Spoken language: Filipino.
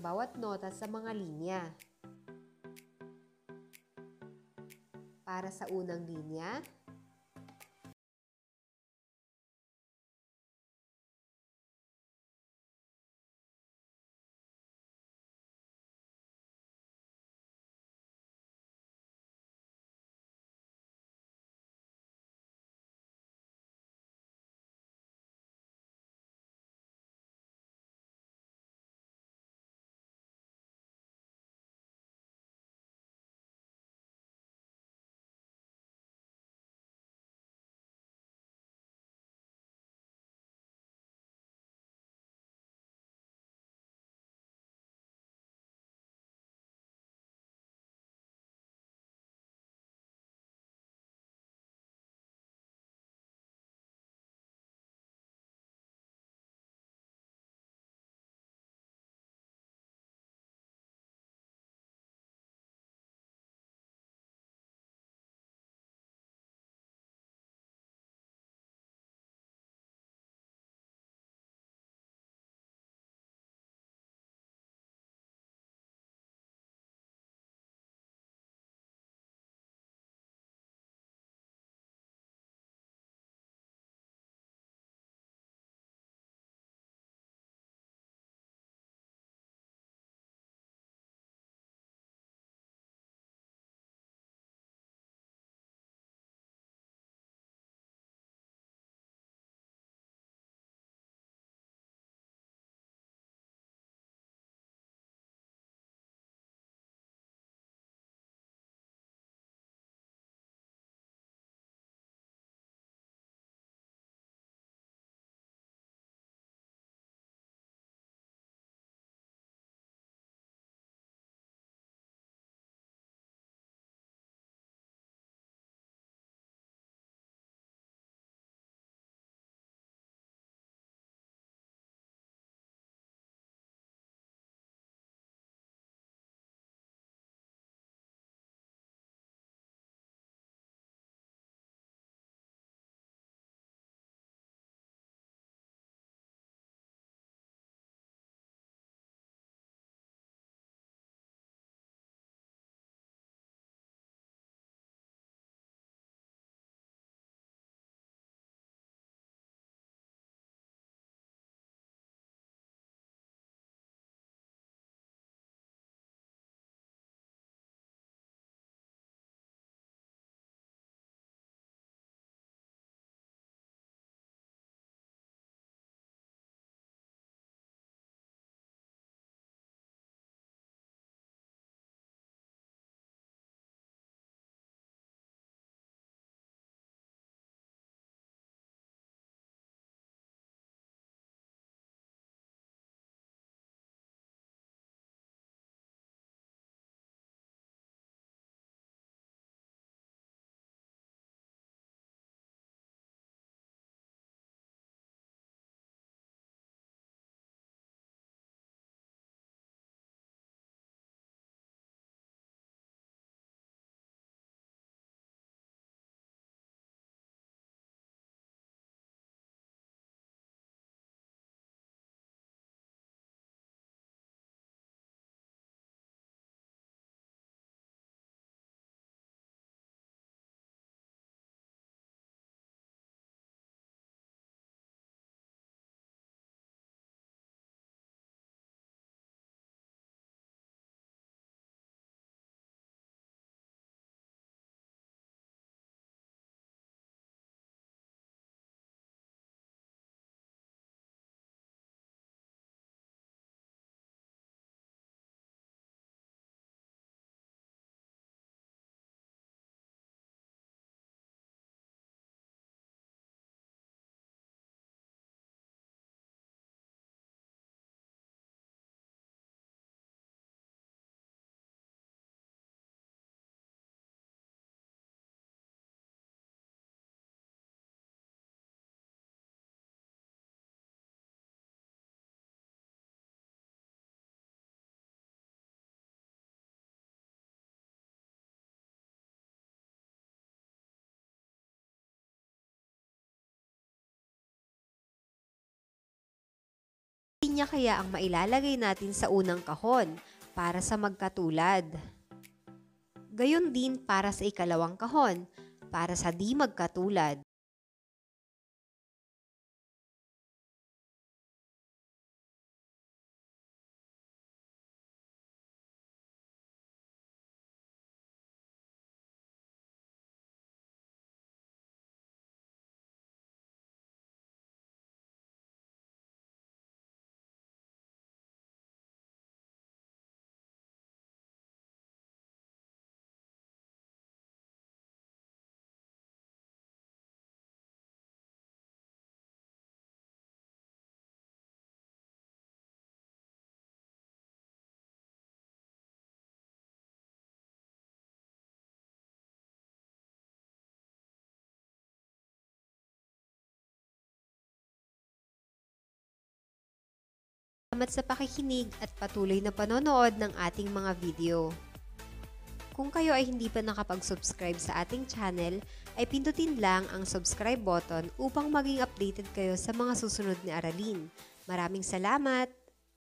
bawat nota sa mga linya. Para sa unang linya, linya kaya ang mailalagay natin sa unang kahon para sa magkatulad? Gayon din para sa ikalawang kahon, para sa di magkatulad. salamat sa pakikinig at patuloy na panonood ng ating mga video. Kung kayo ay hindi pa nakapag-subscribe sa ating channel, ay pindutin lang ang subscribe button upang maging updated kayo sa mga susunod na aralin. Maraming salamat!